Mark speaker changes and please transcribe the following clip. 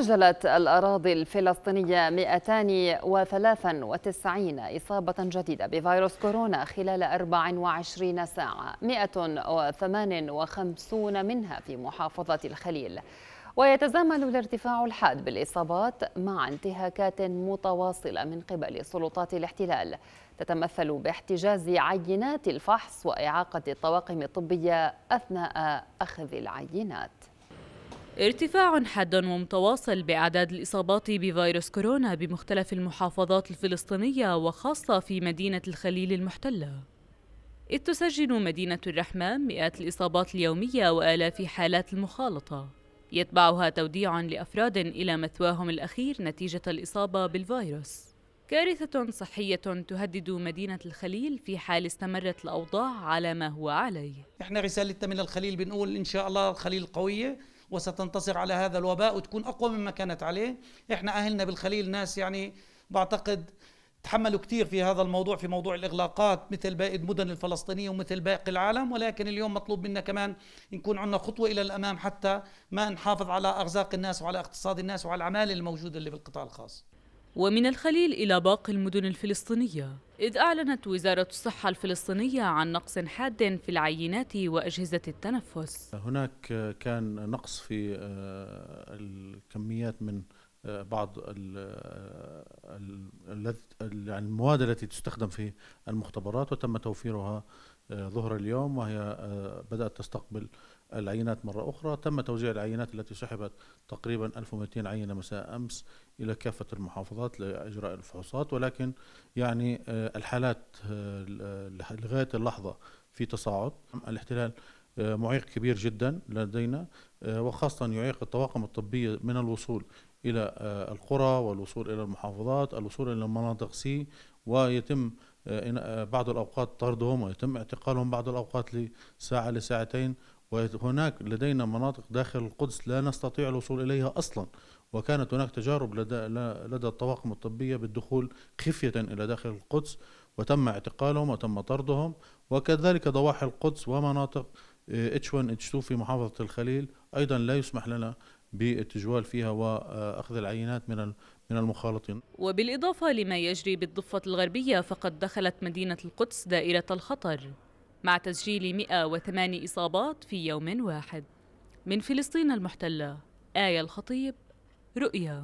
Speaker 1: سجلت الأراضي الفلسطينية 293 إصابة جديدة بفيروس كورونا خلال 24 ساعة 158 منها في محافظة الخليل ويتزامن الارتفاع الحاد بالإصابات مع انتهاكات متواصلة من قبل سلطات الاحتلال تتمثل باحتجاز عينات الفحص وإعاقة الطواقم الطبية أثناء أخذ العينات
Speaker 2: ارتفاع حاد ومتواصل بأعداد الإصابات بفيروس كورونا بمختلف المحافظات الفلسطينية وخاصة في مدينة الخليل المحتلة إذ تسجل مدينة الرحمن مئات الإصابات اليومية وآلاف حالات المخالطة يتبعها توديع لأفراد إلى مثواهم الأخير نتيجة الإصابة بالفيروس كارثة صحية تهدد مدينة الخليل في حال استمرت الأوضاع على ما هو عليه إحنا رسالتنا من الخليل بنقول إن شاء الله الخليل قوية وستنتصر على هذا الوباء وتكون اقوى
Speaker 3: مما كانت عليه احنا اهلنا بالخليل ناس يعني بعتقد تحملوا كثير في هذا الموضوع في موضوع الاغلاقات مثل باقي المدن الفلسطينيه ومثل باقي العالم ولكن اليوم مطلوب منا كمان نكون عندنا خطوه الى الامام حتى ما نحافظ على ارزاق الناس وعلى اقتصاد
Speaker 2: الناس وعلى العماله الموجوده اللي بالقطاع الخاص ومن الخليل إلى باقي المدن الفلسطينية إذ أعلنت وزارة الصحة الفلسطينية عن نقص حاد في العينات وأجهزة التنفس
Speaker 4: هناك كان نقص في آه، الكميات من آه، بعض آه، يعني المواد التي تستخدم في المختبرات وتم توفيرها آه، ظهر اليوم وهي آه، بدأت تستقبل العينات مرة أخرى تم توزيع العينات التي سحبت تقريبا 1200 عينة مساء أمس إلى كافة المحافظات لإجراء الفحوصات ولكن يعني آه، الحالات لغاية اللحظة في تصاعد الاحتلال معيق كبير جدا لدينا وخاصة يعيق الطواقم الطبية من الوصول إلى القرى والوصول إلى المحافظات الوصول إلى مناطق سي ويتم بعض الأوقات طردهم ويتم اعتقالهم بعض الأوقات لساعة لساعتين وهناك لدينا مناطق داخل القدس لا نستطيع الوصول إليها أصلا وكانت هناك تجارب لدى, لدى الطواقم الطبية بالدخول خفية إلى داخل القدس وتم اعتقالهم وتم طردهم وكذلك ضواحي القدس ومناطق H1 إيه، H2 في محافظة الخليل أيضا لا يسمح لنا بالتجوال فيها واخذ العينات من من المخالطين.
Speaker 2: وبالاضافه لما يجري بالضفه الغربيه فقد دخلت مدينه القدس دائره الخطر مع تسجيل 108 اصابات في يوم واحد. من فلسطين المحتله آية الخطيب رؤيا